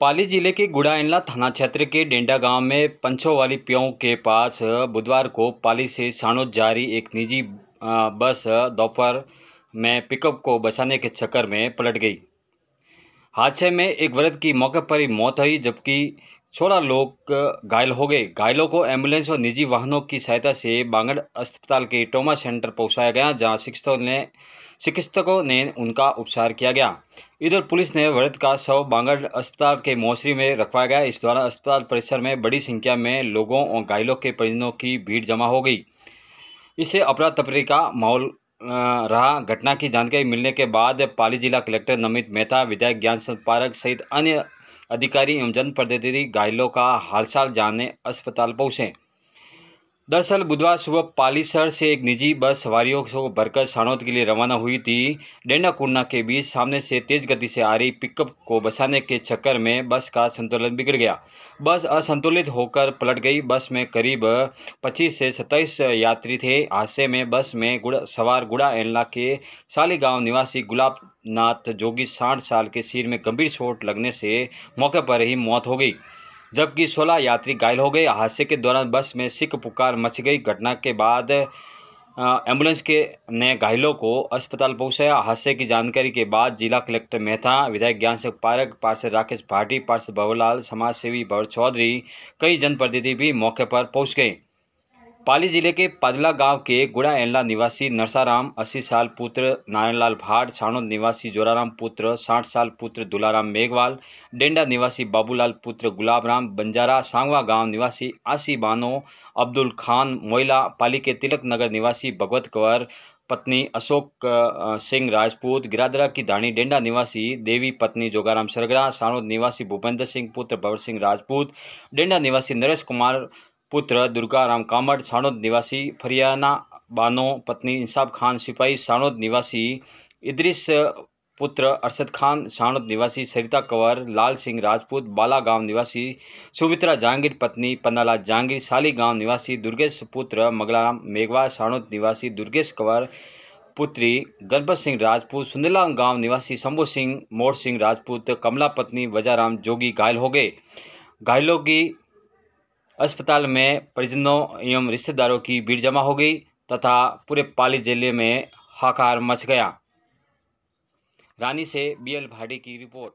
पाली जिले के गुड़ाइनला थाना क्षेत्र के डेंडा गांव में वाली प्यों के पास बुधवार को पाली से साणोद जारी एक निजी बस दोपहर में पिकअप को बचाने के चक्कर में पलट गई हादसे में एक वृद्ध की मौके पर ही मौत हुई जबकि सोलह लोग घायल हो गए घायलों को एम्बुलेंस और निजी वाहनों की सहायता से बांगड़ अस्पताल के ट्रोमा सेंटर पहुंचाया गया जहां शिक्षकों ने चिकित्सकों ने उनका उपचार किया गया इधर पुलिस ने वृद्ध का शव बांगड़ अस्पताल के मौसरी में रखवाया गया इस दौरान अस्पताल परिसर में बड़ी संख्या में लोगों और घायलों के परिजनों की भीड़ जमा हो गई इससे अपराध तपरी का माहौल रहा घटना की जानकारी मिलने के बाद पाली जिला कलेक्टर नमित मेहता विधायक ज्ञान संपारक सहित अन्य अधिकारी एवं जनप्रतिनिधि घायलों का हालचाल जाने अस्पताल पहुंचे दरअसल बुधवार सुबह पालीसर से एक निजी बस सवारियों को भरकर सानौद के लिए रवाना हुई थी डेंडा कुन्ना के बीच सामने से तेज गति से आ रही पिकअप को बसाने के चक्कर में बस का संतुलन बिगड़ गया बस असंतुलित होकर पलट गई बस में करीब 25 से 27 यात्री थे हादसे में बस में गुड़ा सवार गुड़ा एनला के सालीगांव निवासी गुलाब नाथ जोगी साठ साल के सिर में गंभीर चोट लगने से मौके पर ही मौत हो गई जबकि 16 यात्री घायल हो गए हादसे के दौरान बस में सिख पुकार मच गई घटना के बाद एम्बुलेंस के ने घायलों को अस्पताल पहुंचाया हादसे की जानकारी के बाद जिला कलेक्टर मेहता विधायक ज्ञान सिंह पारक पार्षद राकेश भाटी पार्षद भवरलाल समाजसेवी भवर चौधरी कई जनप्रतिनिधि भी मौके पर पहुंच गए पाली जिले के पादला गांव के गुड़ा एनला निवासी नरसाराम अस्सी साल पुत्र नारायणलाल भाट साणुद निवासी जोराराम पुत्र साठ साल पुत्र दुलाराम मेघवाल डेंडा निवासी बाबूलाल पुत्र गुलाबराम बंजारा सांगवा गांव निवासी आसी बानो अब्दुल खान मोइला पाली के तिलक नगर निवासी भगवत कंवर पत्नी अशोक सिंह राजपूत गिरादरा की धानी डेंडा निवासी देवी पत्नी जोगाराम सरगरा साणुद निवासी भूपेंद्र सिंह पुत्र भवर सिंह राजपूत डेंडा निवासी नरेश कुमार पुत्र दुर्गाराम कामड साणोद निवासी फरियाना बानो पत्नी इंसाफ खान सिपाही साणोद निवासी इद्रिस पुत्र अरशद खान साणोद निवासी सरिता कंवर लाल सिंह राजपूत बाला गांव निवासी सुमित्रा जहांगीर पत्नी पन्नाला जहांगीर साली गांव निवासी दुर्गेश पुत्र मंगलाराम मेघवा साणोद निवासी दुर्गेश कंवर पुत्री गर्भत सिंह राजपूत सुंदरलाम गांव निवासी शंभु सिंह मोर सिंह राजपूत कमला पत्नी वजाराम जोगी घायल हो गए घायलों की अस्पताल में परिजनों एवं रिश्तेदारों की भीड़ जमा हो गई तथा पूरे पाली जिले में हाकार मच गया रानी से बी एल भाटी की रिपोर्ट